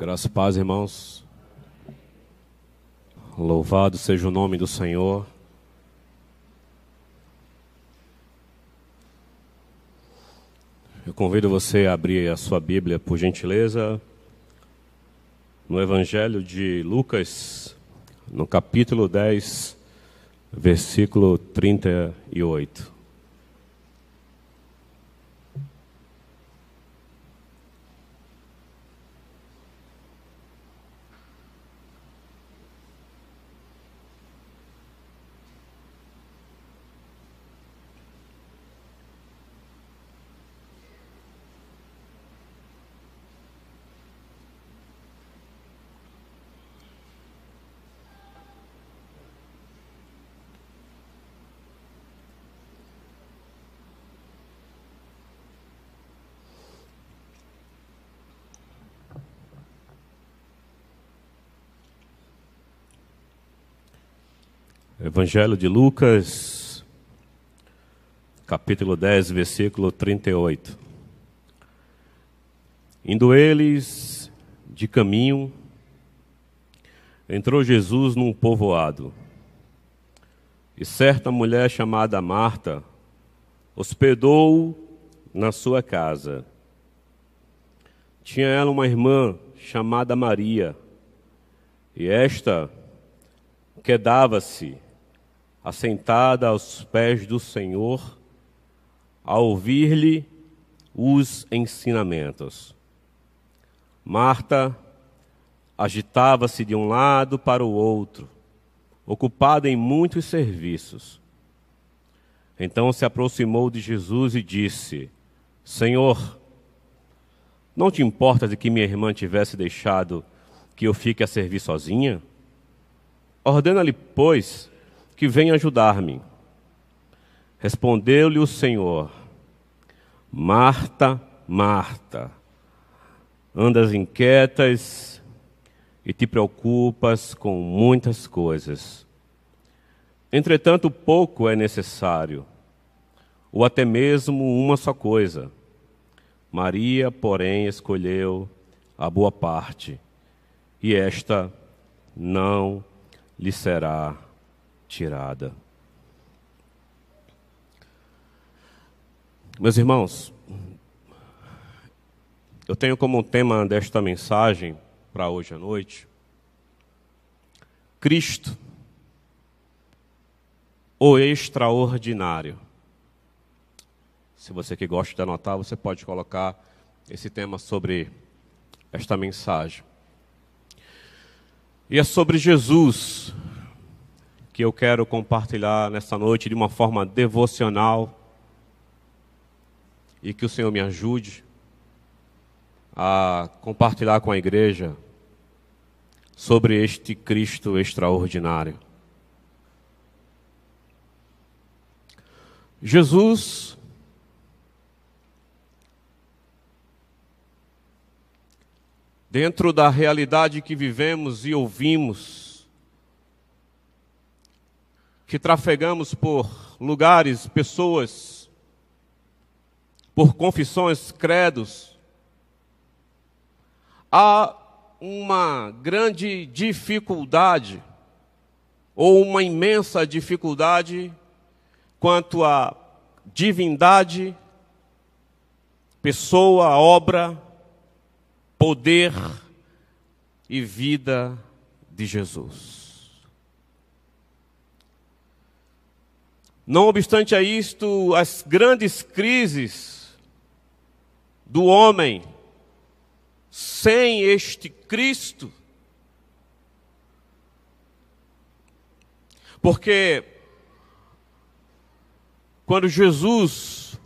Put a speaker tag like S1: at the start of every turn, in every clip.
S1: Graças paz, irmãos. Louvado seja o nome do Senhor. Eu convido você a abrir a sua Bíblia, por gentileza, no Evangelho de Lucas, no capítulo 10, versículo 38. Evangelho de Lucas, capítulo 10, versículo 38. Indo eles de caminho, entrou Jesus num povoado. E certa mulher chamada Marta hospedou-o na sua casa. Tinha ela uma irmã chamada Maria, e esta quedava-se assentada aos pés do Senhor, a ouvir-lhe os ensinamentos. Marta agitava-se de um lado para o outro, ocupada em muitos serviços. Então se aproximou de Jesus e disse: Senhor, não te importas de que minha irmã tivesse deixado que eu fique a servir sozinha? Ordena-lhe, pois, que vem ajudar-me. Respondeu-lhe o Senhor: Marta, Marta, andas inquietas e te preocupas com muitas coisas. Entretanto, pouco é necessário, ou até mesmo uma só coisa. Maria, porém, escolheu a boa parte, e esta não lhe será tirada. Meus irmãos, eu tenho como tema desta mensagem para hoje à noite Cristo, o extraordinário. Se você que gosta de anotar, você pode colocar esse tema sobre esta mensagem. E é sobre Jesus, que eu quero compartilhar nessa noite de uma forma devocional e que o Senhor me ajude a compartilhar com a igreja sobre este Cristo extraordinário. Jesus dentro da realidade que vivemos e ouvimos que trafegamos por lugares, pessoas, por confissões, credos, há uma grande dificuldade, ou uma imensa dificuldade, quanto à divindade, pessoa, obra, poder e vida de Jesus. Não obstante a isto, as grandes crises do homem sem este Cristo, porque quando Jesus,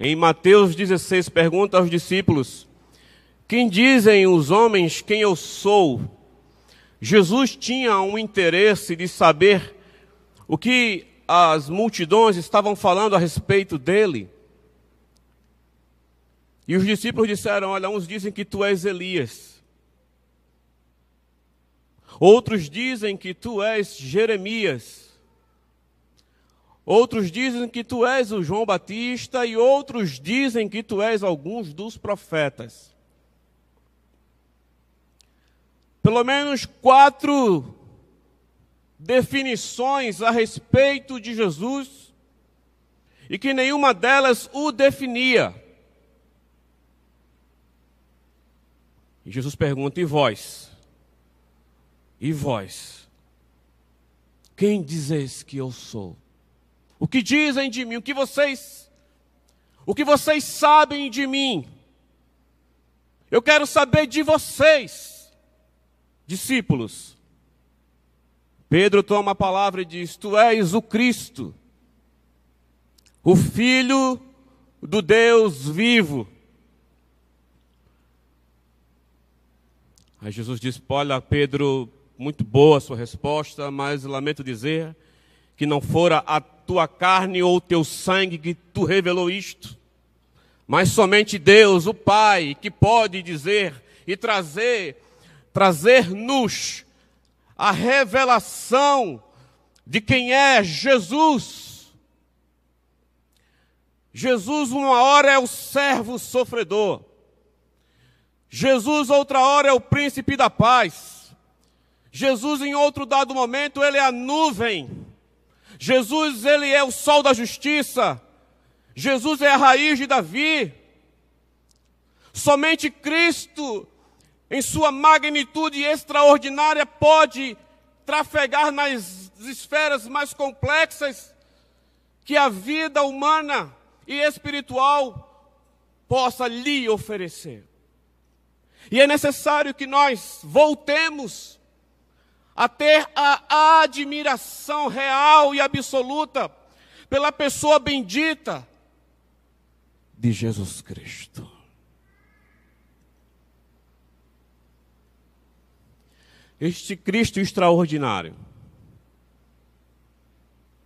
S1: em Mateus 16, pergunta aos discípulos: Quem dizem os homens quem eu sou? Jesus tinha um interesse de saber o que as multidões estavam falando a respeito dele. E os discípulos disseram: Olha, uns dizem que tu és Elias. Outros dizem que tu és Jeremias. Outros dizem que tu és o João Batista. E outros dizem que tu és alguns dos profetas. Pelo menos quatro definições a respeito de Jesus e que nenhuma delas o definia. E Jesus pergunta: e vós? E vós? Quem dizes que eu sou? O que dizem de mim? O que vocês o que vocês sabem de mim? Eu quero saber de vocês, discípulos. Pedro toma a palavra e diz: Tu és o Cristo, o Filho do Deus vivo. Aí Jesus diz: Olha, Pedro, muito boa a sua resposta, mas lamento dizer que não fora a tua carne ou o teu sangue que tu revelou isto, mas somente Deus, o Pai, que pode dizer e trazer, trazer-nos a revelação de quem é Jesus. Jesus, uma hora, é o servo sofredor. Jesus, outra hora, é o príncipe da paz. Jesus, em outro dado momento, ele é a nuvem. Jesus, ele é o sol da justiça. Jesus é a raiz de Davi. Somente Cristo em sua magnitude extraordinária, pode trafegar nas esferas mais complexas que a vida humana e espiritual possa lhe oferecer. E é necessário que nós voltemos a ter a admiração real e absoluta pela pessoa bendita de Jesus Cristo. este Cristo extraordinário.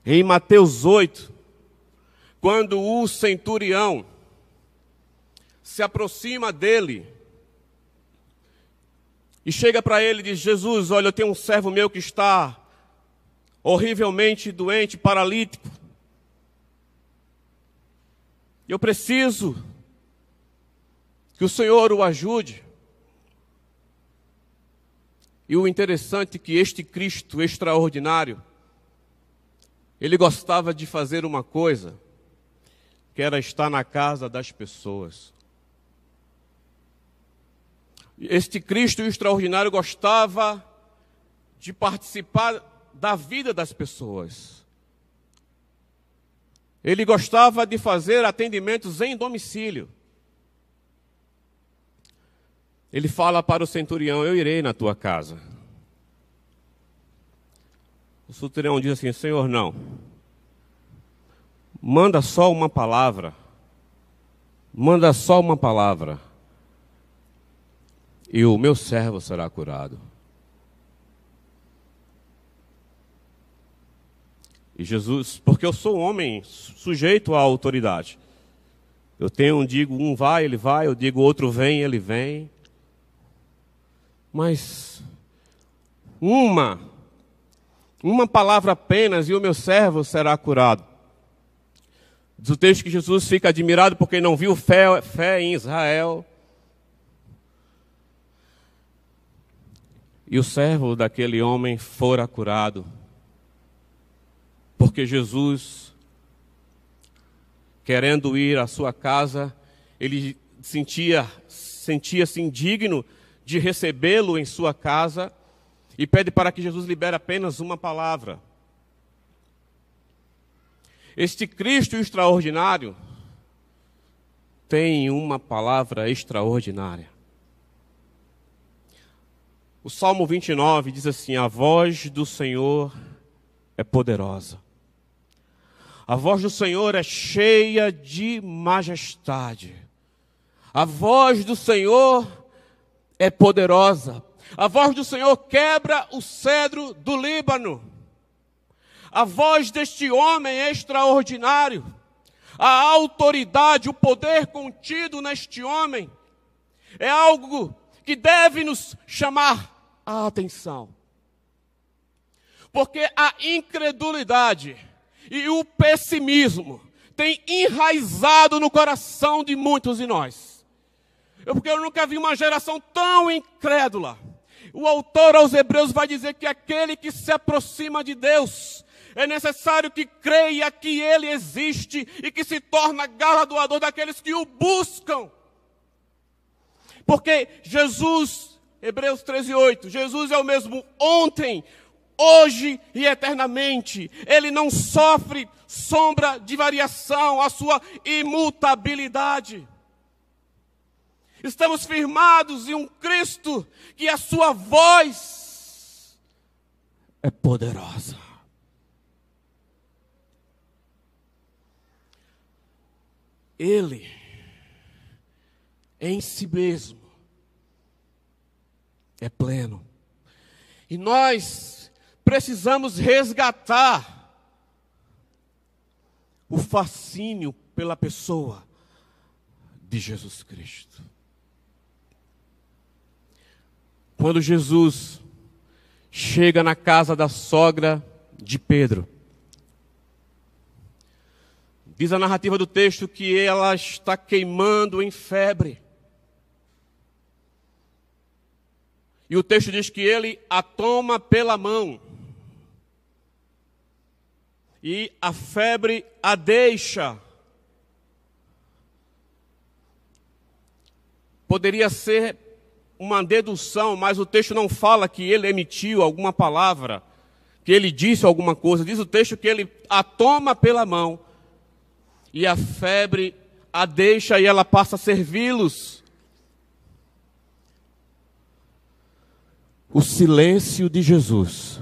S1: Em Mateus 8, quando o centurião se aproxima dele e chega para ele e diz: Jesus, olha, eu tenho um servo meu que está horrivelmente doente, paralítico. Eu preciso que o Senhor o ajude. E o interessante é que este Cristo extraordinário, ele gostava de fazer uma coisa, que era estar na casa das pessoas. Este Cristo extraordinário gostava de participar da vida das pessoas. Ele gostava de fazer atendimentos em domicílio. Ele fala para o centurião: Eu irei na tua casa. O centurião diz assim: Senhor, não. Manda só uma palavra. Manda só uma palavra. E o meu servo será curado. E Jesus, porque eu sou um homem sujeito à autoridade. Eu tenho um digo, um vai, ele vai, eu digo outro vem, ele vem. Mas uma, uma palavra apenas e o meu servo será curado. Diz o texto que Jesus fica admirado porque não viu fé, fé em Israel. E o servo daquele homem fora curado. Porque Jesus, querendo ir à sua casa, ele sentia sentia-se indigno de recebê-lo em sua casa e pede para que Jesus libere apenas uma palavra. Este Cristo extraordinário tem uma palavra extraordinária. O Salmo 29 diz assim: A voz do Senhor é poderosa. A voz do Senhor é cheia de majestade. A voz do Senhor é poderosa. A voz do Senhor quebra o cedro do Líbano. A voz deste homem é extraordinário. A autoridade, o poder contido neste homem é algo que deve nos chamar a atenção. Porque a incredulidade e o pessimismo têm enraizado no coração de muitos de nós porque eu nunca vi uma geração tão incrédula. O autor aos Hebreus vai dizer que aquele que se aproxima de Deus é necessário que creia que Ele existe e que se torna galardoador daqueles que o buscam. Porque Jesus, Hebreus 13, 8, Jesus é o mesmo ontem, hoje e eternamente. Ele não sofre sombra de variação, a sua imutabilidade. Estamos firmados em um Cristo que a sua voz é poderosa. Ele em si mesmo é pleno. E nós precisamos resgatar o fascínio pela pessoa de Jesus Cristo. quando Jesus chega na casa da sogra de Pedro. Diz a narrativa do texto que ela está queimando em febre. E o texto diz que ele a toma pela mão. E a febre a deixa. Poderia ser uma dedução, mas o texto não fala que ele emitiu alguma palavra, que ele disse alguma coisa. Diz o texto que ele a toma pela mão e a febre a deixa e ela passa a servi-los. O silêncio de Jesus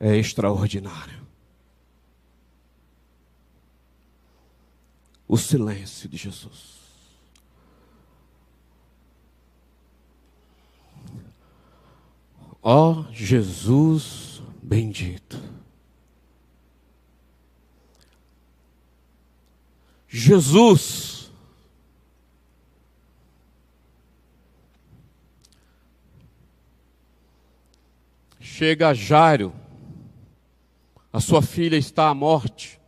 S1: é extraordinário. O silêncio de Jesus. Ó oh, Jesus bendito. Jesus. Chega a Jairo, a sua filha está à morte.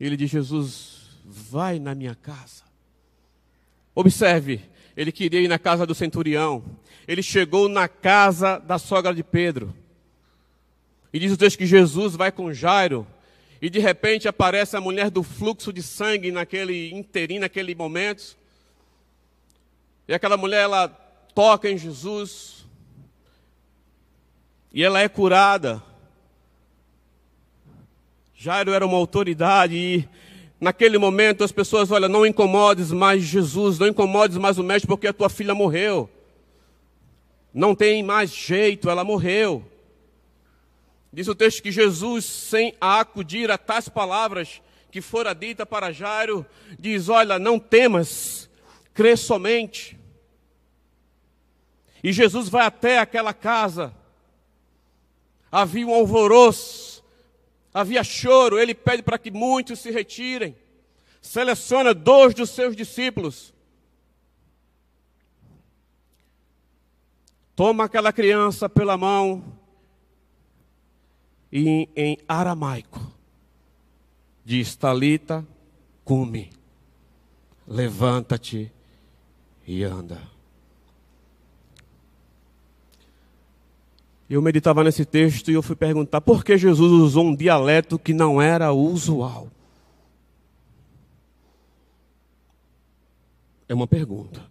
S1: Ele diz: Jesus, vai na minha casa. Observe, ele queria ir na casa do centurião, ele chegou na casa da sogra de Pedro. E diz o texto que Jesus vai com Jairo, e de repente aparece a mulher do fluxo de sangue naquele interim, naquele momento. E aquela mulher, ela toca em Jesus, e ela é curada. Jairo era uma autoridade, e naquele momento as pessoas, olha, não incomodes mais Jesus, não incomodes mais o mestre, porque a tua filha morreu não tem mais jeito, ela morreu. Diz o texto que Jesus, sem acudir a tais palavras que fora dita para Jairo, diz: Olha, não temas, crê somente. E Jesus vai até aquela casa. Havia um alvoroço, havia choro. Ele pede para que muitos se retirem. Seleciona dois dos seus discípulos toma aquela criança pela mão e em aramaico diz: Talita, cume, levanta-te e anda. Eu meditava nesse texto e eu fui perguntar por que Jesus usou um dialeto que não era usual. É uma pergunta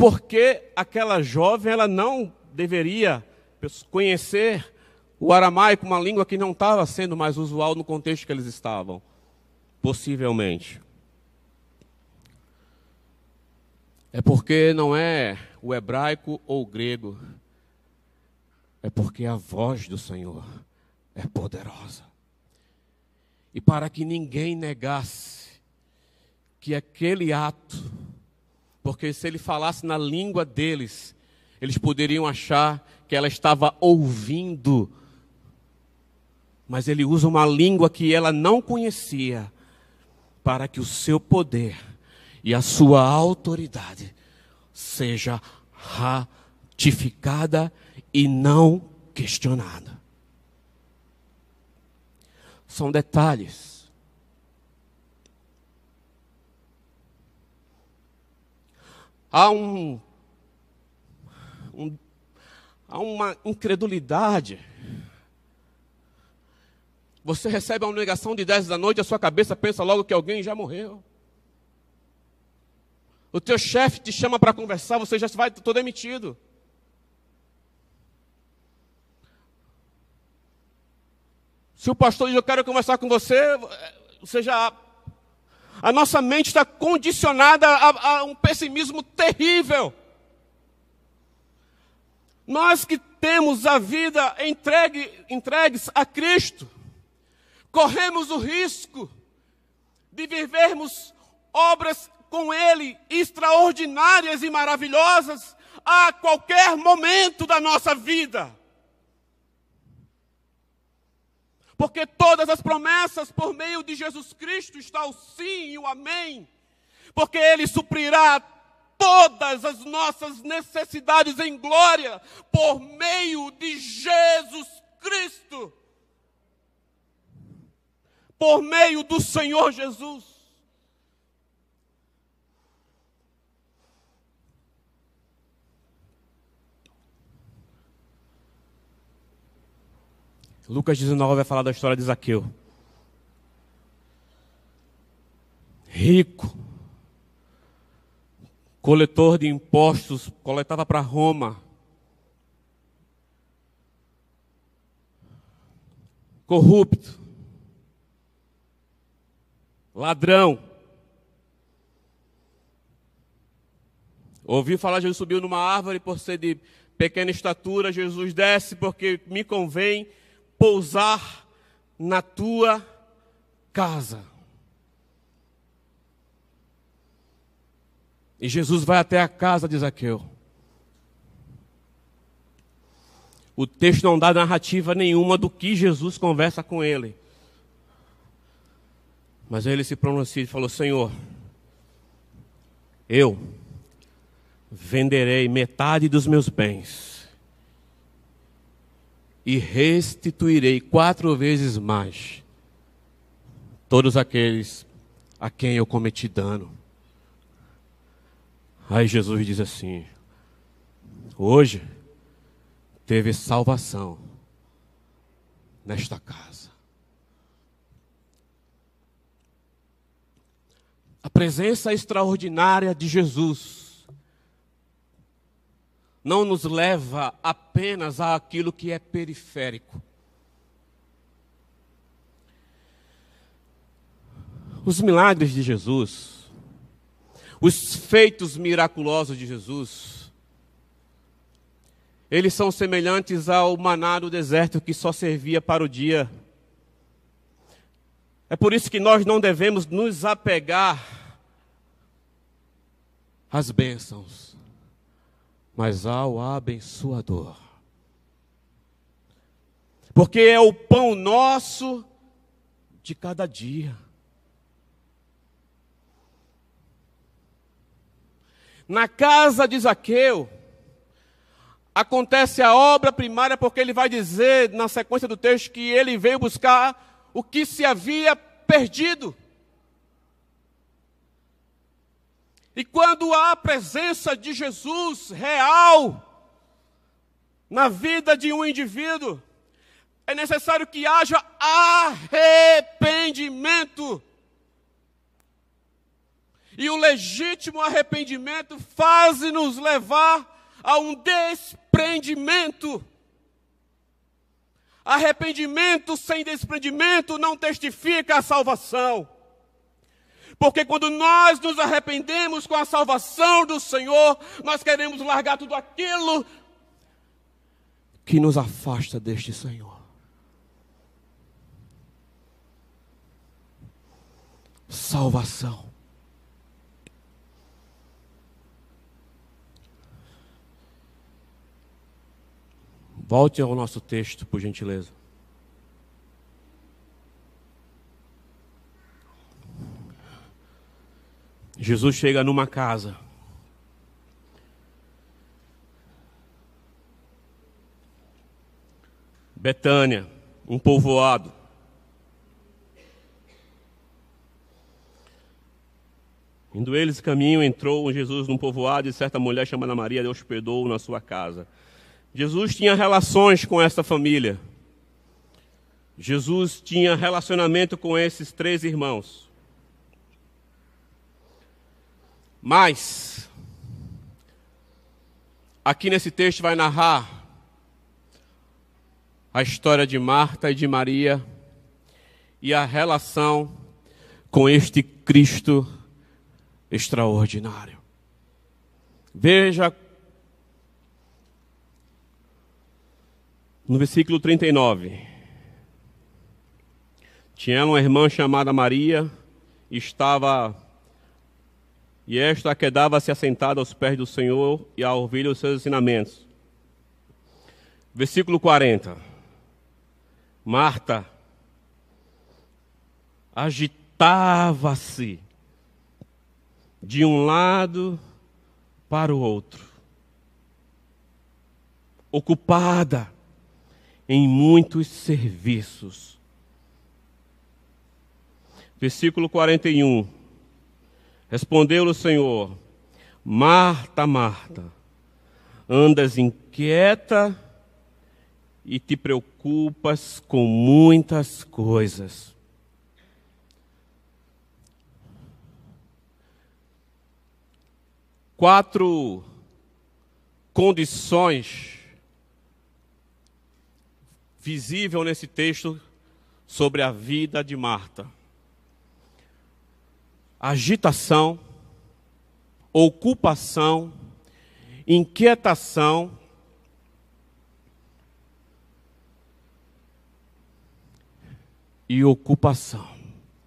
S1: porque aquela jovem ela não deveria conhecer o aramaico, uma língua que não estava sendo mais usual no contexto que eles estavam, possivelmente. É porque não é o hebraico ou o grego, é porque a voz do Senhor é poderosa. E para que ninguém negasse que aquele ato porque se ele falasse na língua deles, eles poderiam achar que ela estava ouvindo. Mas ele usa uma língua que ela não conhecia, para que o seu poder e a sua autoridade seja ratificada e não questionada. São detalhes há um, um há uma incredulidade. Você recebe uma negação de 10 da noite, a sua cabeça pensa logo que alguém já morreu. O teu chefe te chama para conversar, você já vai, estou demitido. Se o pastor diz, eu quero conversar com você, você já a nossa mente está condicionada a, a um pessimismo terrível. Nós que temos a vida entregue, entregues a Cristo, corremos o risco de vivermos obras com Ele extraordinárias e maravilhosas a qualquer momento da nossa vida. porque todas as promessas por meio de Jesus Cristo está o sim e o amém, porque ele suprirá todas as nossas necessidades em glória por meio de Jesus Cristo. Por meio do Senhor Jesus. Lucas 19 vai falar da história de Zaqueu. Rico, coletor de impostos, coletava para Roma. Corrupto, ladrão. Ouvi falar, Jesus subiu numa árvore por ser de pequena estatura. Jesus desce porque me convém pousar na tua casa. E Jesus vai até a casa de Zaqueu. O texto não dá narrativa nenhuma do que Jesus conversa com ele. Mas ele se pronunciou e falou: Senhor, eu venderei metade dos meus bens e restituirei quatro vezes mais todos aqueles a quem eu cometi dano. Aí Jesus diz assim: Hoje teve salvação nesta casa. A presença extraordinária de Jesus não nos leva apenas àquilo que é periférico. Os milagres de Jesus, os feitos miraculosos de Jesus, eles são semelhantes ao maná do deserto que só servia para o dia. É por isso que nós não devemos nos apegar às bênçãos mas ao abençoador. Porque é o pão nosso de cada dia. Na casa de Zaqueu, acontece a obra primária, porque ele vai dizer na sequência do texto que ele veio buscar o que se havia perdido. E quando há a presença de Jesus real na vida de um indivíduo, é necessário que haja arrependimento. E o legítimo arrependimento faz-nos levar a um desprendimento. Arrependimento sem desprendimento não testifica a salvação. Porque quando nós nos arrependemos com a salvação do Senhor, nós queremos largar tudo aquilo que nos afasta deste Senhor. Salvação. Volte ao nosso texto, por gentileza. Jesus chega numa casa. Betânia, um povoado. Indo eles caminho, entrou Jesus num povoado e certa mulher chamada Maria hospedou na sua casa. Jesus tinha relações com essa família. Jesus tinha relacionamento com esses três irmãos. Mas, aqui nesse texto vai narrar a história de Marta e de Maria e a relação com este Cristo extraordinário. Veja no versículo 39. Tinha uma irmã chamada Maria, estava e esta quedava-se assentada aos pés do Senhor e a ouvir os seus ensinamentos. Versículo 40. Marta agitava-se de um lado para o outro, ocupada em muitos serviços. Versículo 41. Respondeu-lhe o Senhor: Marta, Marta, andas inquieta e te preocupas com muitas coisas. Quatro condições visível nesse texto sobre a vida de Marta agitação, ocupação, inquietação, e ocupação.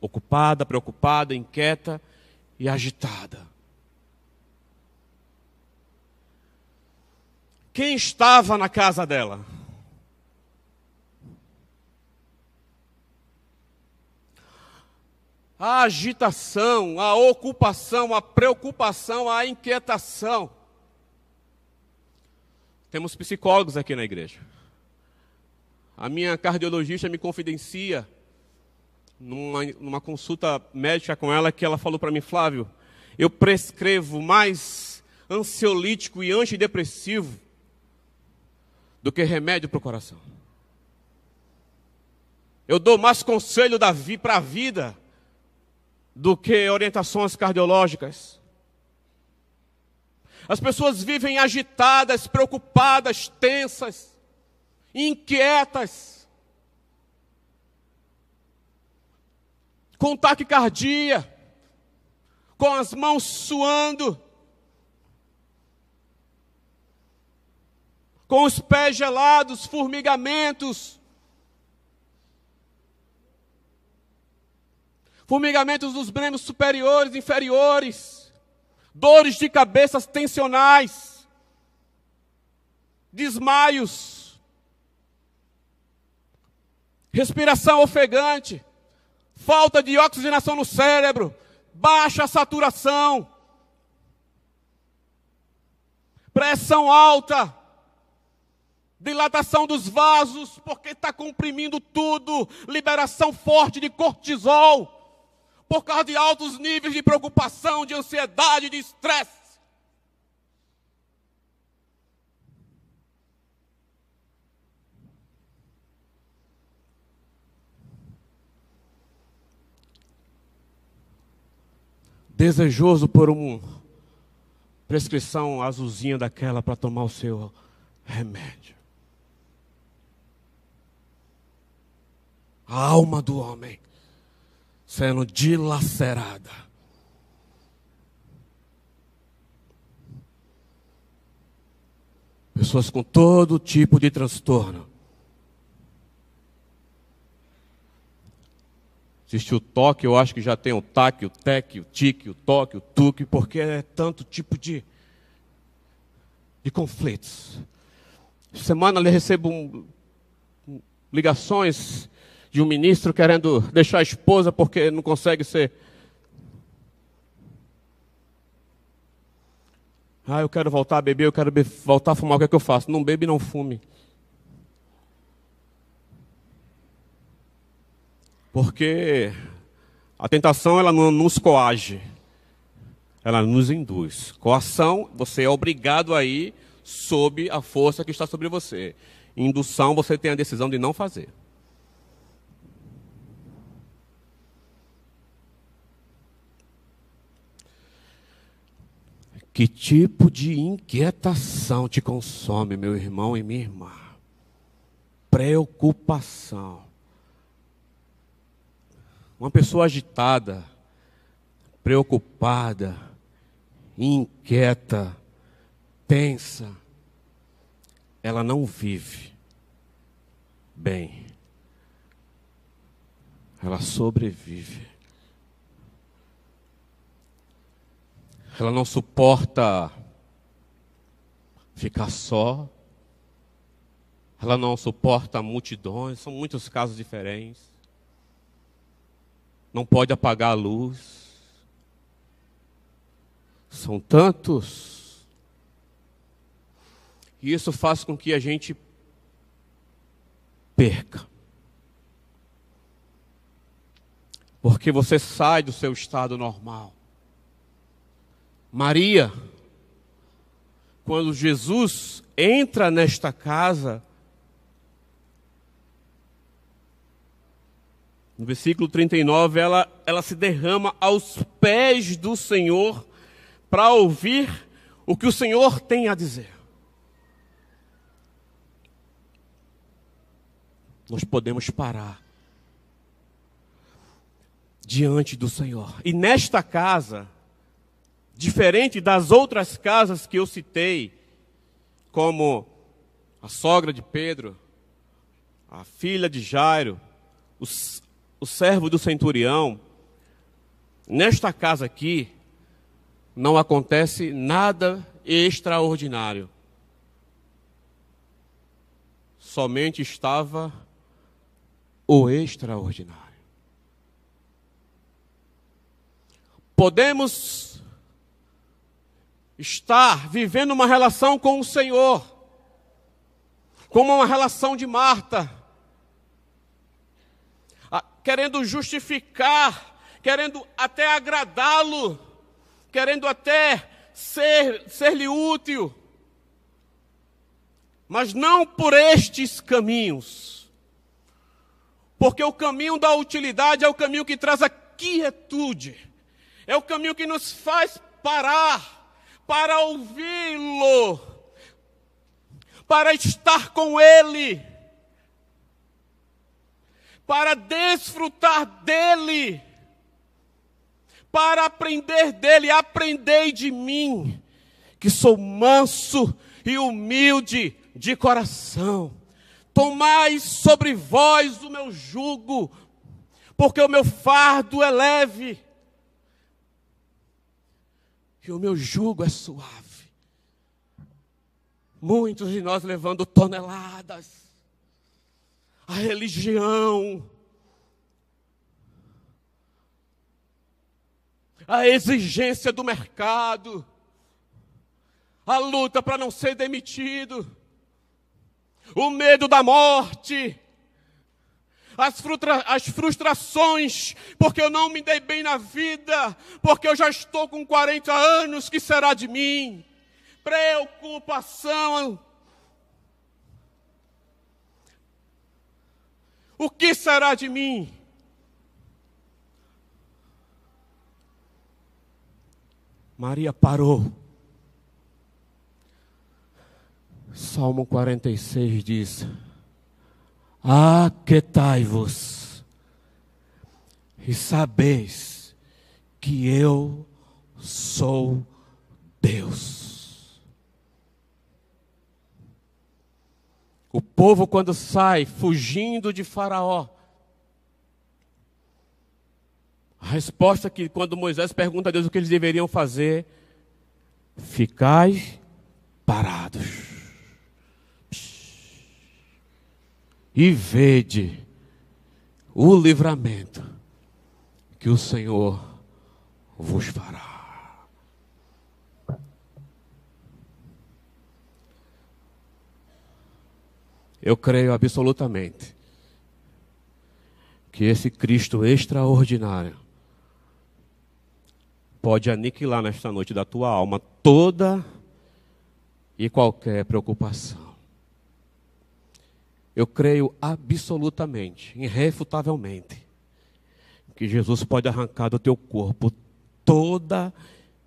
S1: Ocupada, preocupada, inquieta e agitada. Quem estava na casa dela? a agitação, a ocupação, a preocupação, a inquietação. Temos psicólogos aqui na igreja. A minha cardiologista me confidencia numa, numa consulta médica com ela que ela falou para mim, Flávio, eu prescrevo mais ansiolítico e antidepressivo do que remédio para o coração. Eu dou mais conselho para a vida do que orientações cardiológicas. As pessoas vivem agitadas, preocupadas, tensas, inquietas, com taquicardia, com as mãos suando, com os pés gelados, formigamentos, Fumigamentos dos membros superiores, e inferiores, dores de cabeças tensionais, desmaios, respiração ofegante, falta de oxigenação no cérebro, baixa saturação, pressão alta, dilatação dos vasos, porque está comprimindo tudo, liberação forte de cortisol por causa de altos níveis de preocupação, de ansiedade, de estresse. desejoso por uma prescrição azulzinha daquela para tomar o seu remédio. A alma do homem sendo dilacerada. Pessoas com todo tipo de transtorno. Existe o toque, eu acho que já tem o taque, o tec, o tique, o toque, o tuque, porque é tanto tipo de, de conflitos. Semana eu recebo um, ligações de um ministro querendo deixar a esposa porque não consegue ser. Ah, eu quero voltar a beber, eu quero be voltar a fumar, o que é que eu faço? Não bebe, não fume. Porque a tentação ela não nos coage, ela nos induz. Coação, você é obrigado a ir sob a força que está sobre você. Indução, você tem a decisão de não fazer. Que tipo de inquietação te consome, meu irmão e minha irmã? Preocupação. Uma pessoa agitada, preocupada, inquieta, tensa, ela não vive bem. Ela sobrevive. Ela não suporta ficar só. Ela não suporta multidões, são muitos casos diferentes. Não pode apagar a luz. São tantos. E isso faz com que a gente perca. Porque você sai do seu estado normal. Maria, quando Jesus entra nesta casa, no versículo 39, ela, ela se derrama aos pés do Senhor para ouvir o que o Senhor tem a dizer. Nós podemos parar diante do Senhor. E nesta casa, Diferente das outras casas que eu citei, como a sogra de Pedro, a filha de Jairo, o, o servo do centurião, nesta casa aqui não acontece nada extraordinário. Somente estava o extraordinário. Podemos estar vivendo uma relação com o Senhor, como uma relação de Marta, querendo justificar, querendo até agradá-lo, querendo até ser, ser-lhe útil, mas não por estes caminhos, porque o caminho da utilidade é o caminho que traz a quietude, é o caminho que nos faz parar, para ouvi-lo, para estar com ele, para desfrutar dele, para aprender dele. Aprendei de mim, que sou manso e humilde de coração. Tomai sobre vós o meu jugo, porque o meu fardo é leve e o meu jugo é suave. Muitos de nós levando toneladas. A religião, a exigência do mercado, a luta para não ser demitido, o medo da morte, as, frutra, as frustrações, porque eu não me dei bem na vida, porque eu já estou com 40 anos, que será de mim? Preocupação. O que será de mim? Maria parou. Salmo 46 diz: aquetai-vos e sabeis que eu sou Deus. O povo, quando sai fugindo de Faraó, a resposta que, quando Moisés pergunta a Deus o que eles deveriam fazer, ficai parados. e vede o livramento que o Senhor vos fará. Eu creio absolutamente que esse Cristo extraordinário pode aniquilar nesta noite da tua alma toda e qualquer preocupação. Eu creio absolutamente, irrefutavelmente, que Jesus pode arrancar do teu corpo toda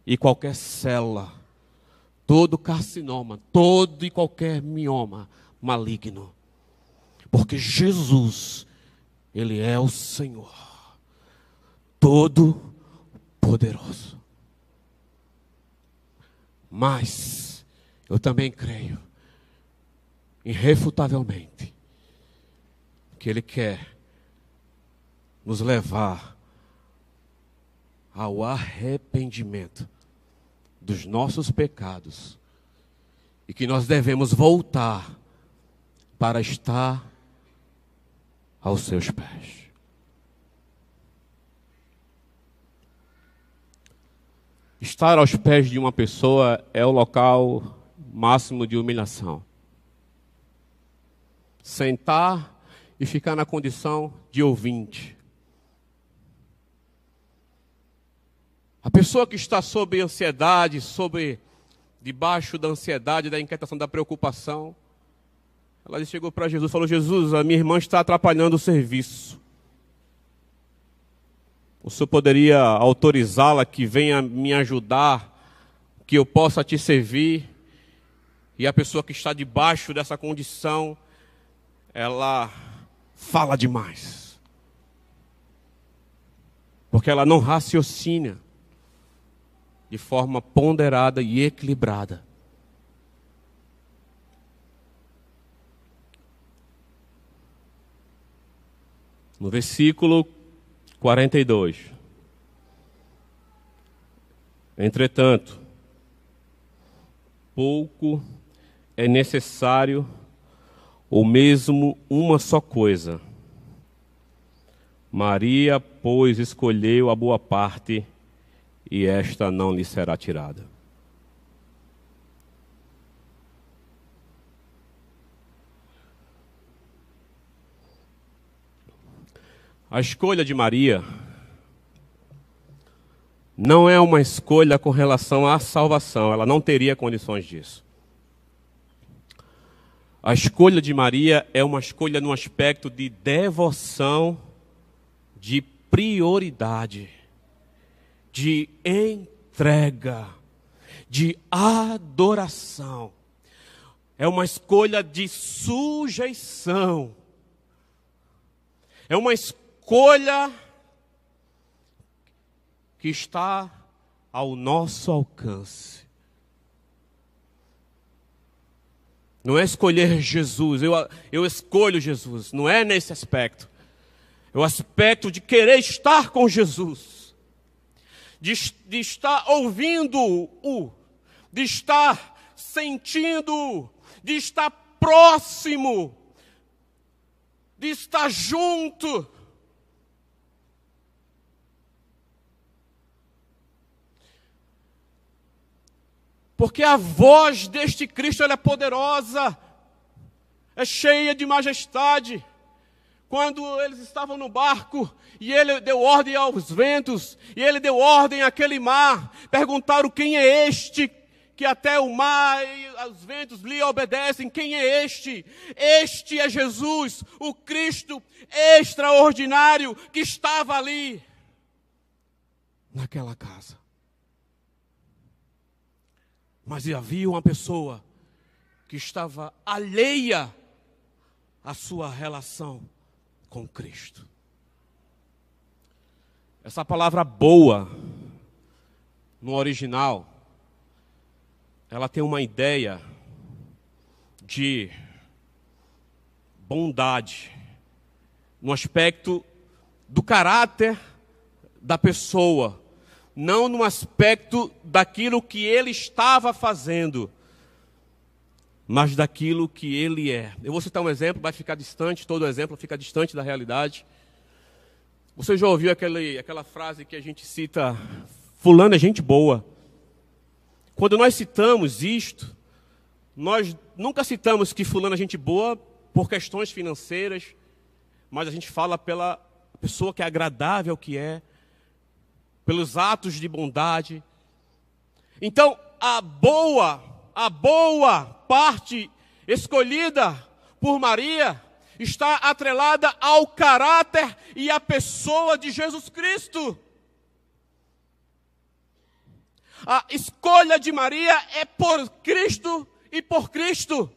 S1: e qualquer célula, todo carcinoma, todo e qualquer mioma maligno. Porque Jesus, Ele é o Senhor, todo poderoso. Mas, eu também creio, irrefutavelmente, que Ele quer nos levar ao arrependimento dos nossos pecados e que nós devemos voltar para estar aos seus pés. Estar aos pés de uma pessoa é o local máximo de humilhação. Sentar e ficar na condição de ouvinte. A pessoa que está sob ansiedade, sobre debaixo da ansiedade, da inquietação, da preocupação, ela chegou para Jesus e falou: Jesus, a minha irmã está atrapalhando o serviço. O senhor poderia autorizá-la que venha me ajudar, que eu possa te servir? E a pessoa que está debaixo dessa condição, ela fala demais. Porque ela não raciocina de forma ponderada e equilibrada. No versículo 42. Entretanto, pouco é necessário ou mesmo uma só coisa. Maria, pois, escolheu a boa parte, e esta não lhe será tirada. A escolha de Maria não é uma escolha com relação à salvação, ela não teria condições disso. A escolha de Maria é uma escolha no aspecto de devoção, de prioridade, de entrega, de adoração. É uma escolha de sujeição. É uma escolha que está ao nosso alcance. Não é escolher Jesus, eu, eu escolho Jesus, não é nesse aspecto. É o aspecto de querer estar com Jesus, de, de estar ouvindo-o, de estar sentindo, de estar próximo, de estar junto. Porque a voz deste Cristo é poderosa, é cheia de majestade. Quando eles estavam no barco e ele deu ordem aos ventos, e ele deu ordem àquele mar, perguntaram quem é este que até o mar e os ventos lhe obedecem. Quem é este? Este é Jesus, o Cristo extraordinário que estava ali, naquela casa. Mas havia uma pessoa que estava alheia à sua relação com Cristo. Essa palavra boa, no original, ela tem uma ideia de bondade, no aspecto do caráter da pessoa não no aspecto daquilo que ele estava fazendo, mas daquilo que ele é. Eu vou citar um exemplo, vai ficar distante, todo exemplo fica distante da realidade. Você já ouviu aquele, aquela frase que a gente cita, fulano é gente boa. Quando nós citamos isto, nós nunca citamos que fulano é gente boa por questões financeiras, mas a gente fala pela pessoa que é agradável que é, pelos atos de bondade. Então, a boa, a boa parte escolhida por Maria está atrelada ao caráter e à pessoa de Jesus Cristo. A escolha de Maria é por Cristo e por Cristo.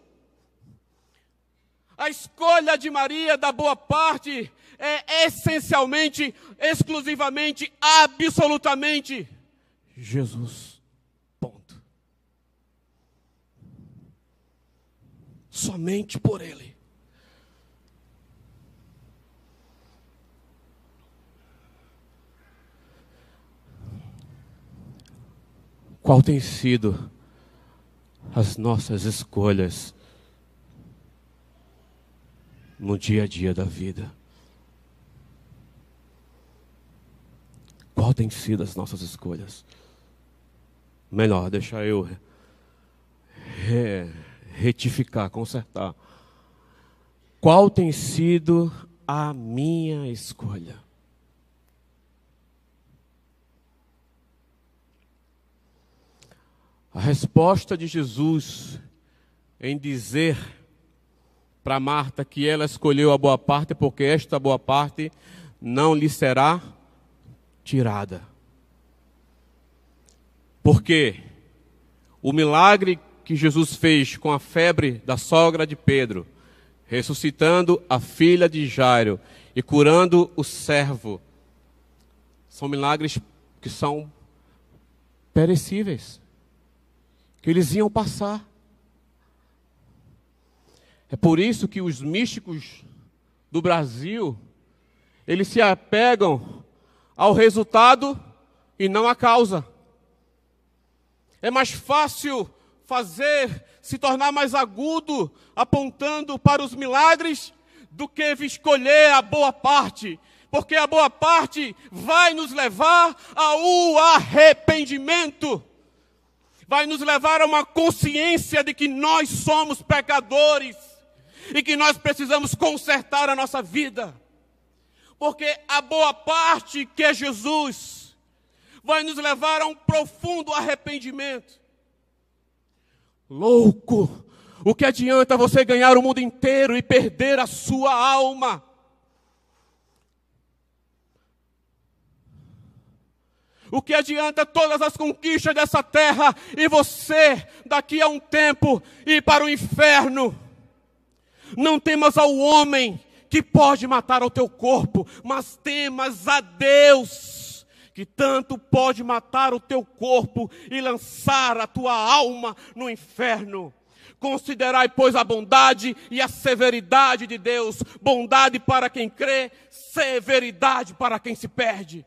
S1: A escolha de Maria da boa parte é essencialmente, exclusivamente, absolutamente Jesus. Ponto. Somente por Ele. Qual tem sido as nossas escolhas no dia a dia da vida? Qual tem sido as nossas escolhas? Melhor, deixa eu re, retificar, consertar. Qual tem sido a minha escolha? A resposta de Jesus em dizer para Marta que ela escolheu a boa parte, é porque esta boa parte não lhe será tirada. Porque o milagre que Jesus fez com a febre da sogra de Pedro, ressuscitando a filha de Jairo e curando o servo, são milagres que são perecíveis, que eles iam passar. É por isso que os místicos do Brasil, eles se apegam ao resultado e não à causa. É mais fácil fazer se tornar mais agudo, apontando para os milagres, do que escolher a boa parte, porque a boa parte vai nos levar ao arrependimento, vai nos levar a uma consciência de que nós somos pecadores e que nós precisamos consertar a nossa vida porque a boa parte que é Jesus vai nos levar a um profundo arrependimento. Louco, o que adianta você ganhar o mundo inteiro e perder a sua alma? O que adianta todas as conquistas dessa terra e você, daqui a um tempo, ir para o inferno? Não temas ao homem que pode matar o teu corpo, mas temas a Deus, que tanto pode matar o teu corpo e lançar a tua alma no inferno. Considerai, pois, a bondade e a severidade de Deus, bondade para quem crê, severidade para quem se perde.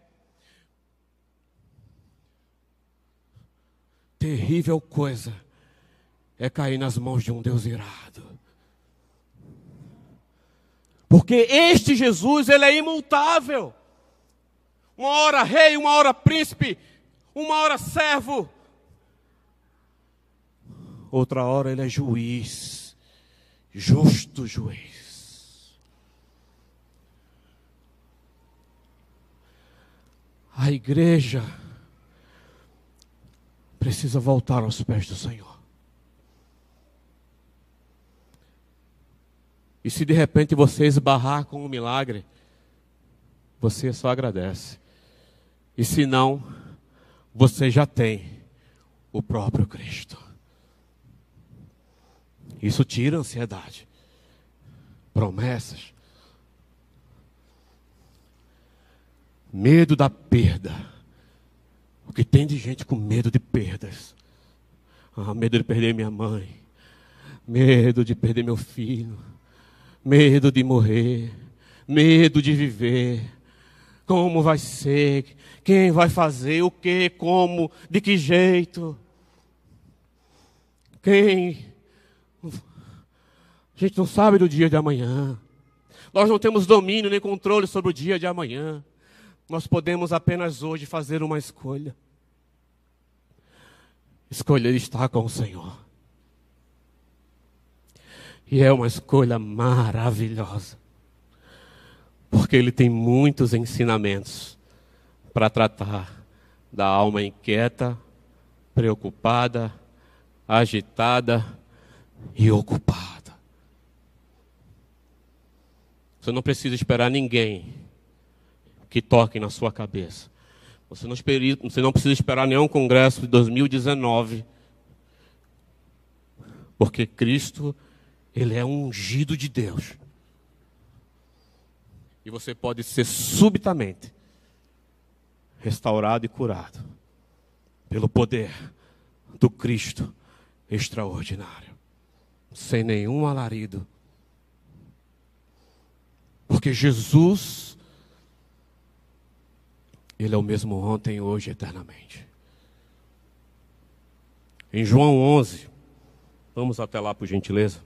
S1: Terrível coisa é cair nas mãos de um Deus irado. Porque este Jesus, ele é imutável. Uma hora rei, uma hora príncipe, uma hora servo. Outra hora ele é juiz, justo juiz. A igreja precisa voltar aos pés do Senhor. E se de repente você esbarrar com um milagre, você só agradece. E se não, você já tem o próprio Cristo. Isso tira ansiedade. Promessas. Medo da perda. O que tem de gente com medo de perdas? Ah, medo de perder minha mãe. Medo de perder meu filho medo de morrer, medo de viver. Como vai ser? Quem vai fazer? O que? Como? De que jeito? Quem? A gente não sabe do dia de amanhã. Nós não temos domínio nem controle sobre o dia de amanhã. Nós podemos apenas hoje fazer uma escolha. Escolher estar com o Senhor. E é uma escolha maravilhosa. Porque ele tem muitos ensinamentos para tratar da alma inquieta, preocupada, agitada e ocupada. Você não precisa esperar ninguém que toque na sua cabeça. Você não, esperi, você não precisa esperar nenhum congresso de 2019, porque Cristo ele é ungido de Deus. E você pode ser subitamente restaurado e curado pelo poder do Cristo extraordinário, sem nenhum alarido. Porque Jesus, Ele é o mesmo ontem, hoje e eternamente. Em João 11, vamos até lá por gentileza.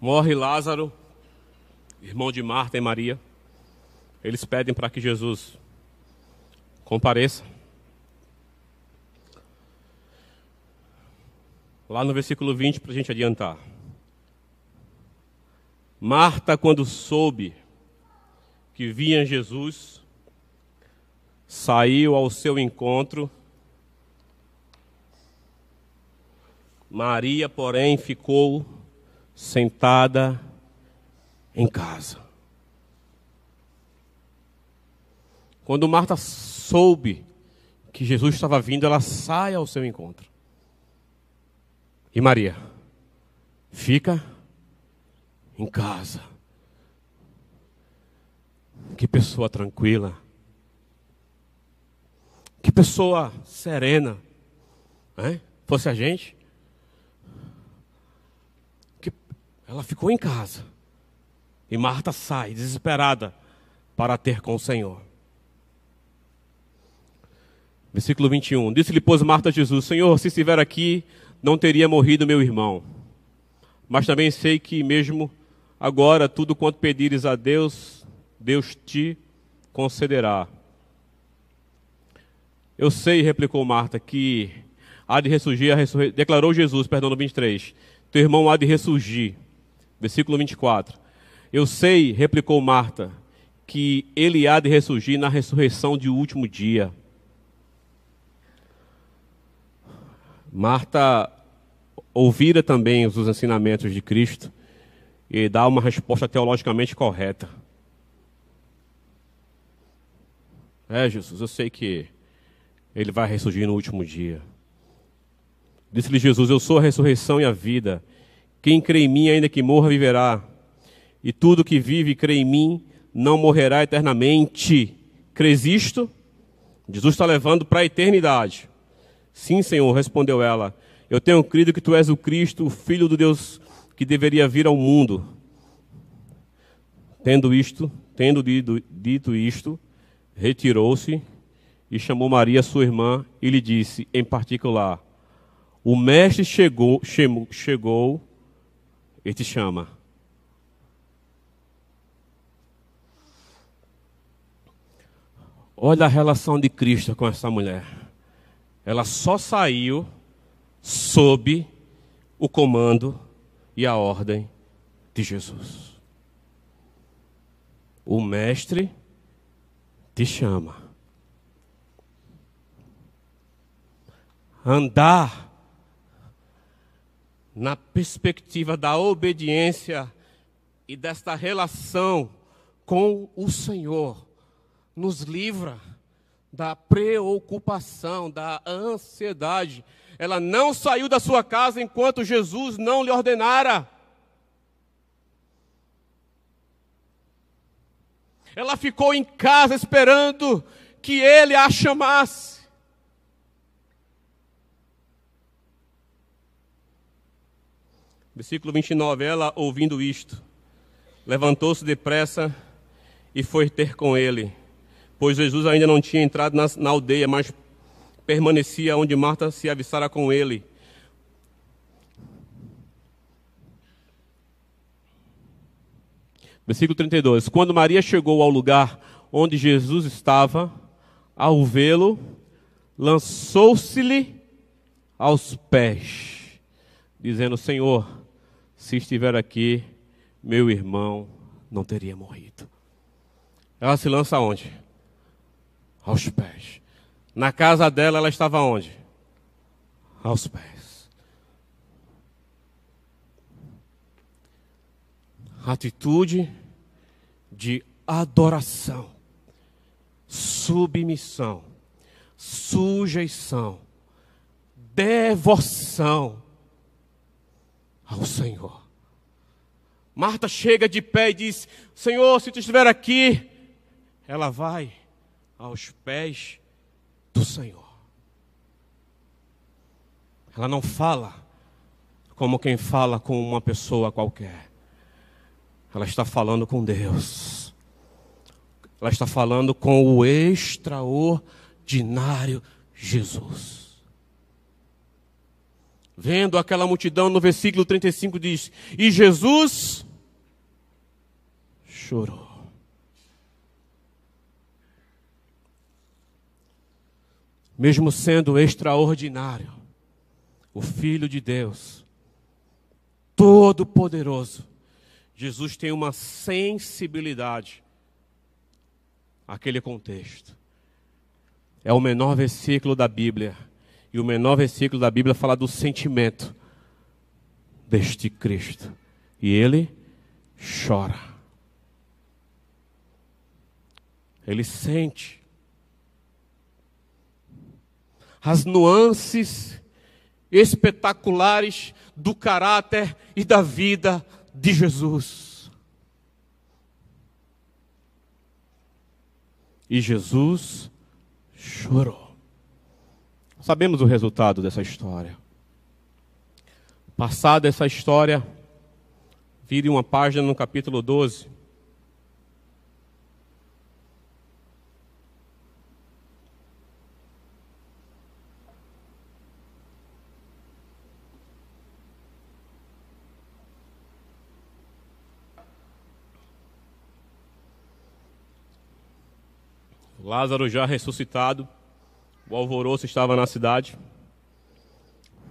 S1: Morre Lázaro, irmão de Marta e Maria. Eles pedem para que Jesus compareça. Lá no versículo 20, para a gente adiantar. Marta, quando soube que vinha Jesus, saiu ao seu encontro. Maria, porém, ficou sentada em casa. Quando Marta soube que Jesus estava vindo, ela sai ao seu encontro. E Maria fica em casa. Que pessoa tranquila. Que pessoa serena. Né? Fosse a gente, Ela ficou em casa. E Marta sai, desesperada, para ter com o Senhor. Versículo 21. Disse-lhe, pois, Marta a Jesus: Senhor, se estiver aqui, não teria morrido meu irmão. Mas também sei que, mesmo agora, tudo quanto pedires a Deus, Deus te concederá. Eu sei, replicou Marta, que há de ressurgir a Declarou Jesus, perdão, no 23. Teu irmão há de ressurgir. Versículo 24. Eu sei, replicou Marta, que ele há de ressurgir na ressurreição de último dia. Marta ouvira também os ensinamentos de Cristo e dá uma resposta teologicamente correta. É, Jesus, eu sei que ele vai ressurgir no último dia. Disse-lhe Jesus: Eu sou a ressurreição e a vida. Quem crê em mim, ainda que morra, viverá. E tudo que vive e crê em mim não morrerá eternamente. Crês isto? Jesus está levando para a eternidade. Sim, Senhor, respondeu ela. Eu tenho crido que tu és o Cristo, o Filho do Deus que deveria vir ao mundo. Tendo isto, tendo dito isto, retirou-se e chamou Maria, sua irmã, e lhe disse, em particular: O mestre chegou, chegou, chegou ele te chama. Olha a relação de Cristo com essa mulher. Ela só saiu sob o comando e a ordem de Jesus. O Mestre te chama. Andar na perspectiva da obediência e desta relação com o Senhor, nos livra da preocupação, da ansiedade. Ela não saiu da sua casa enquanto Jesus não lhe ordenara. Ela ficou em casa esperando que ele a chamasse. Versículo 29, ela, ouvindo isto, levantou-se depressa e foi ter com ele, pois Jesus ainda não tinha entrado na, na aldeia, mas permanecia onde Marta se avistara com ele. Versículo 32: Quando Maria chegou ao lugar onde Jesus estava, ao vê-lo, lançou-se-lhe aos pés, dizendo: Senhor, se estiver aqui, meu irmão não teria morrido. Ela se lança onde? Aos pés. Na casa dela, ela estava onde? Aos pés. Atitude de adoração, submissão, sujeição, devoção ao Senhor. Marta chega de pé e diz: Senhor, se tu estiver aqui, ela vai aos pés do Senhor. Ela não fala como quem fala com uma pessoa qualquer. Ela está falando com Deus. Ela está falando com o extraordinário Jesus. Vendo aquela multidão, no versículo 35 diz: E Jesus chorou. Mesmo sendo extraordinário, o Filho de Deus, todo-poderoso, Jesus tem uma sensibilidade àquele contexto. É o menor versículo da Bíblia e o menor versículo da Bíblia fala do sentimento deste Cristo. E ele chora. Ele sente. As nuances espetaculares do caráter e da vida de Jesus. E Jesus chorou. Sabemos o resultado dessa história. Passada essa história, vire uma página no capítulo 12. Lázaro já ressuscitado o alvoroço estava na cidade.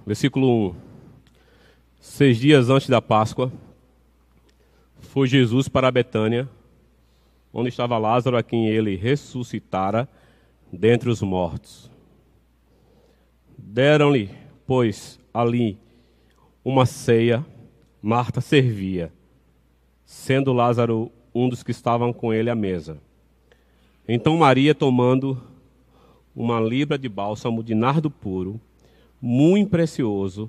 S1: Versículo 1. Seis dias antes da Páscoa, foi Jesus para Betânia, onde estava Lázaro, a quem ele ressuscitara dentre os mortos. Deram-lhe, pois, ali uma ceia, Marta servia, sendo Lázaro um dos que estavam com ele à mesa. Então Maria, tomando uma libra de bálsamo de nardo puro, muito precioso,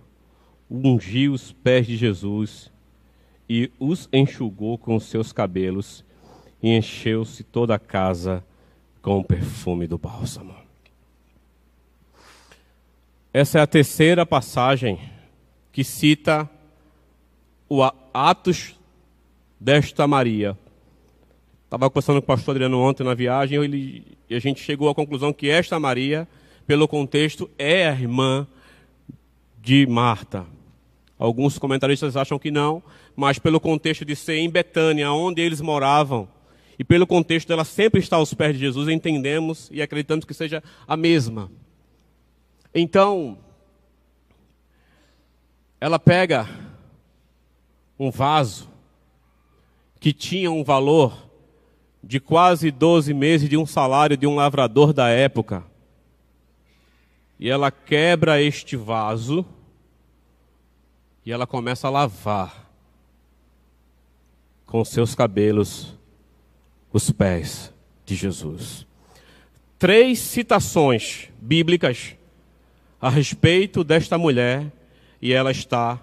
S1: ungiu os pés de Jesus e os enxugou com seus cabelos, e encheu-se toda a casa com o perfume do bálsamo. Essa é a terceira passagem que cita o Atos desta Maria, Estava conversando com o pastor Adriano ontem na viagem ele, e a gente chegou à conclusão que esta Maria, pelo contexto, é a irmã de Marta. Alguns comentaristas acham que não, mas pelo contexto de ser em Betânia, onde eles moravam, e pelo contexto dela sempre estar aos pés de Jesus, entendemos e acreditamos que seja a mesma. Então, ela pega um vaso que tinha um valor de quase 12 meses de um salário de um lavrador da época. E ela quebra este vaso e ela começa a lavar com seus cabelos os pés de Jesus. Três citações bíblicas a respeito desta mulher e ela está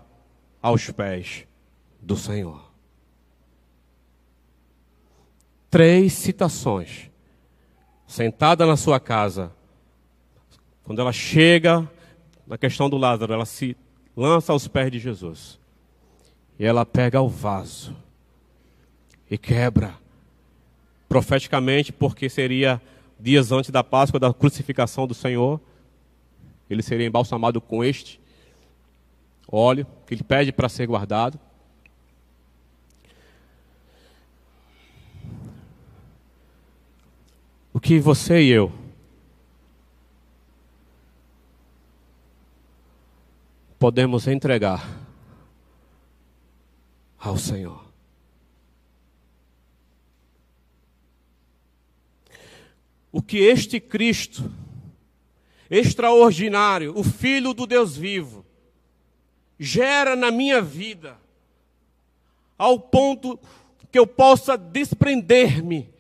S1: aos pés do Senhor três citações. Sentada na sua casa, quando ela chega na questão do Lázaro, ela se lança aos pés de Jesus. E ela pega o vaso e quebra. Profeticamente, porque seria dias antes da Páscoa, da crucificação do Senhor, ele seria embalsamado com este óleo que ele pede para ser guardado. que você e eu. Podemos entregar ao Senhor. O que este Cristo extraordinário, o Filho do Deus vivo, gera na minha vida, ao ponto que eu possa desprender-me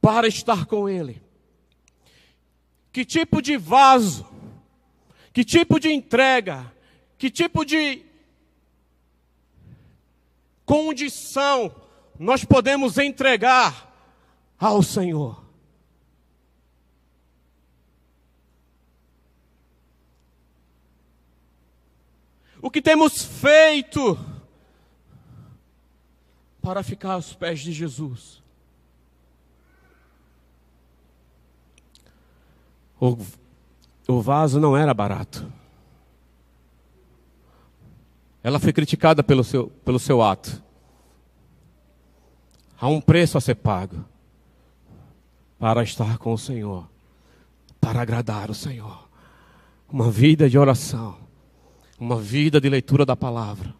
S1: para estar com Ele? Que tipo de vaso? Que tipo de entrega? Que tipo de condição nós podemos entregar ao Senhor? O que temos feito para ficar aos pés de Jesus? O, o vaso não era barato. Ela foi criticada pelo seu, pelo seu ato. Há um preço a ser pago para estar com o Senhor, para agradar o Senhor. Uma vida de oração, uma vida de leitura da palavra.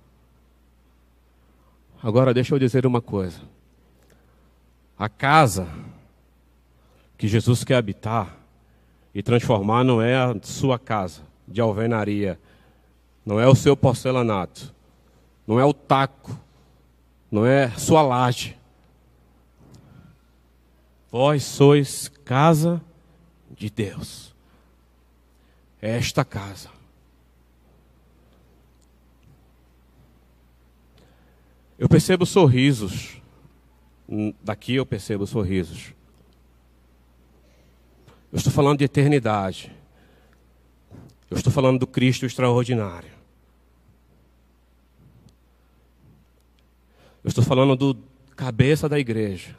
S1: Agora deixa eu dizer uma coisa. A casa que Jesus quer habitar e transformar não é a sua casa de alvenaria, não é o seu porcelanato, não é o taco, não é sua laje. Vós sois casa de Deus. É esta casa. Eu percebo sorrisos. Hum, daqui eu percebo sorrisos. Eu estou falando de eternidade. Eu estou falando do Cristo extraordinário. Eu estou falando do cabeça da igreja.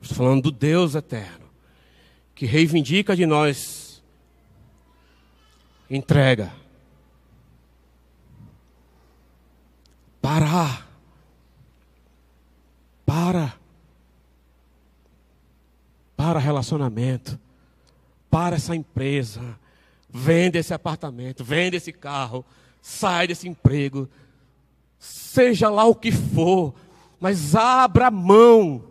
S1: Eu estou falando do Deus eterno, que reivindica de nós entrega. Parar. Para. Para relacionamento. Para essa empresa. Vende esse apartamento. Vende esse carro. Sai desse emprego. Seja lá o que for. Mas abra mão.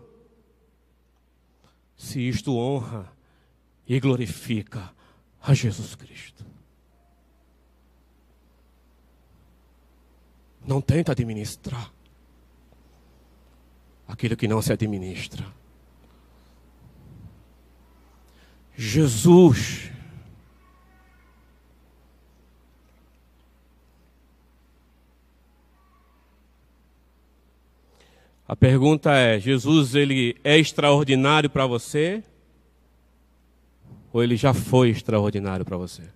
S1: Se isto honra e glorifica a Jesus Cristo. Não tenta administrar aquilo que não se administra. Jesus. A pergunta é: Jesus ele é extraordinário para você? Ou ele já foi extraordinário para você?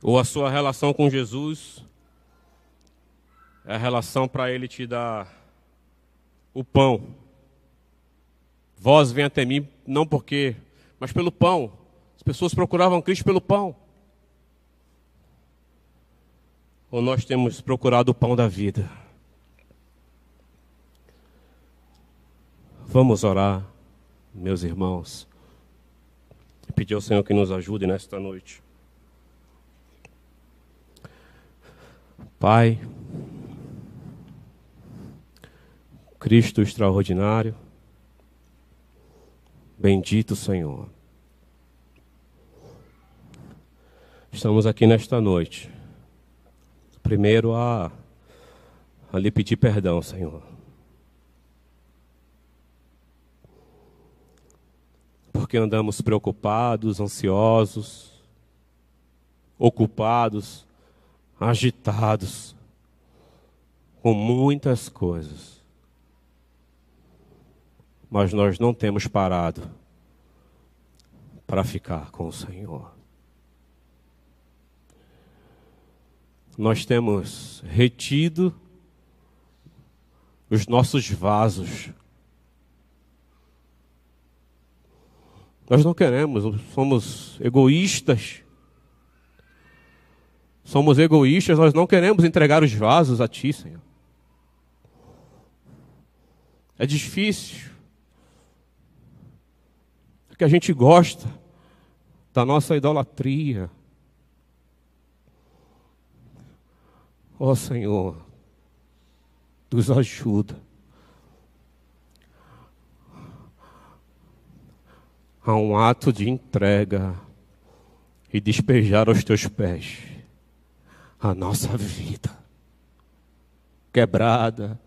S1: Ou a sua relação com Jesus é a relação para ele te dar o pão. Vós vem até mim, não porque, mas pelo pão. As pessoas procuravam Cristo pelo pão. Ou nós temos procurado o pão da vida? Vamos orar, meus irmãos. Pedir ao Senhor que nos ajude nesta noite. Pai, Cristo extraordinário. Bendito Senhor. Estamos aqui nesta noite. Primeiro a, a lhe pedir perdão, Senhor. Porque andamos preocupados, ansiosos, ocupados, agitados com muitas coisas mas nós não temos parado para ficar com o Senhor. Nós temos retido os nossos vasos. Nós não queremos, somos egoístas. Somos egoístas, nós não queremos entregar os vasos a Ti, Senhor. É difícil. Porque a gente gosta da nossa idolatria. Ó oh, Senhor, nos ajuda. A um ato de entrega e despejar aos teus pés a nossa vida, quebrada,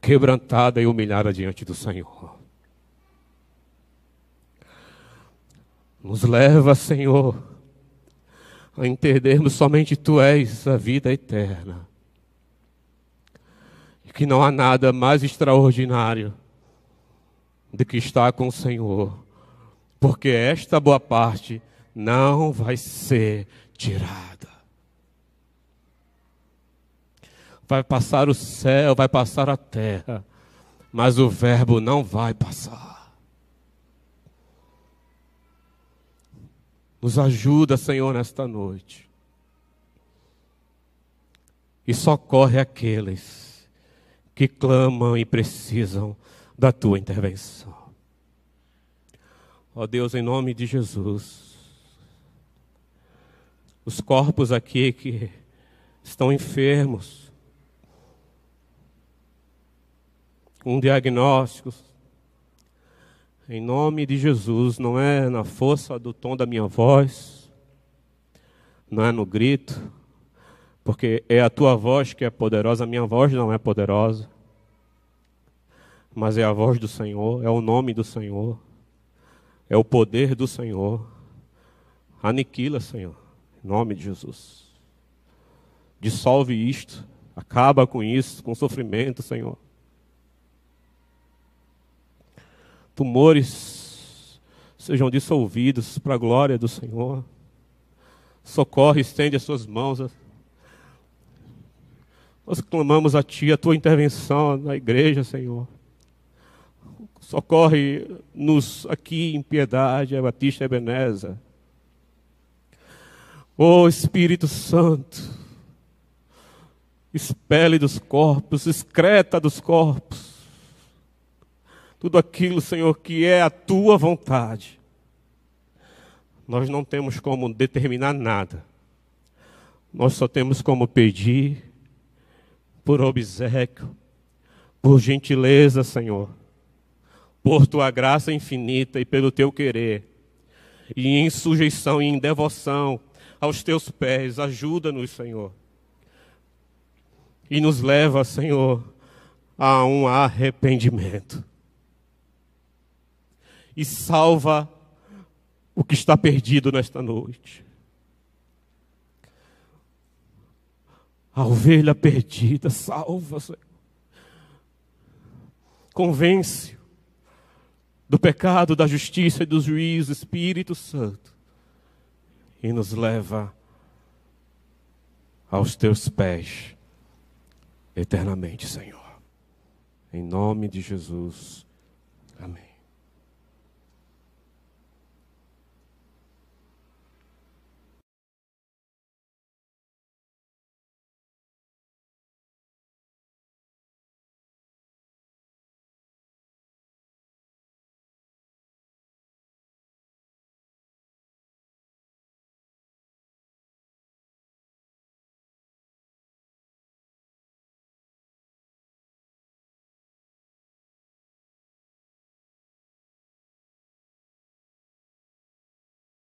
S1: quebrantada e humilhada diante do Senhor. Nos leva, Senhor, a entendermos somente Tu és a vida eterna. E que não há nada mais extraordinário do que estar com o Senhor, porque esta boa parte não vai ser tirada. Vai passar o céu, vai passar a terra, mas o Verbo não vai passar. Nos ajuda, Senhor, nesta noite. E socorre aqueles que clamam e precisam da tua intervenção. Ó Deus, em nome de Jesus, os corpos aqui que estão enfermos, com diagnósticos, em nome de Jesus, não é na força do tom da minha voz, não é no grito, porque é a tua voz que é poderosa, a minha voz não é poderosa, mas é a voz do Senhor, é o nome do Senhor, é o poder do Senhor. Aniquila, Senhor, em nome de Jesus. Dissolve isto, acaba com isso, com sofrimento, Senhor. tumores sejam dissolvidos para a glória do Senhor. Socorre, estende as suas mãos. Nós clamamos a Ti, a Tua intervenção na igreja, Senhor. Socorre-nos aqui em Piedade, a Batista Ebenezer. Ó oh, Espírito Santo, espele dos corpos, excreta dos corpos tudo aquilo, Senhor, que é a tua vontade. Nós não temos como determinar nada, nós só temos como pedir por obsequio, por gentileza, Senhor, por tua graça infinita e pelo teu querer, e em sujeição e em devoção aos teus pés, ajuda-nos, Senhor, e nos leva, Senhor, a um arrependimento e salva o que está perdido nesta noite. A ovelha perdida, salva, Senhor. Convence do pecado, da justiça e do juízo, Espírito Santo. E nos leva aos teus pés eternamente, Senhor. Em nome de Jesus. Amém.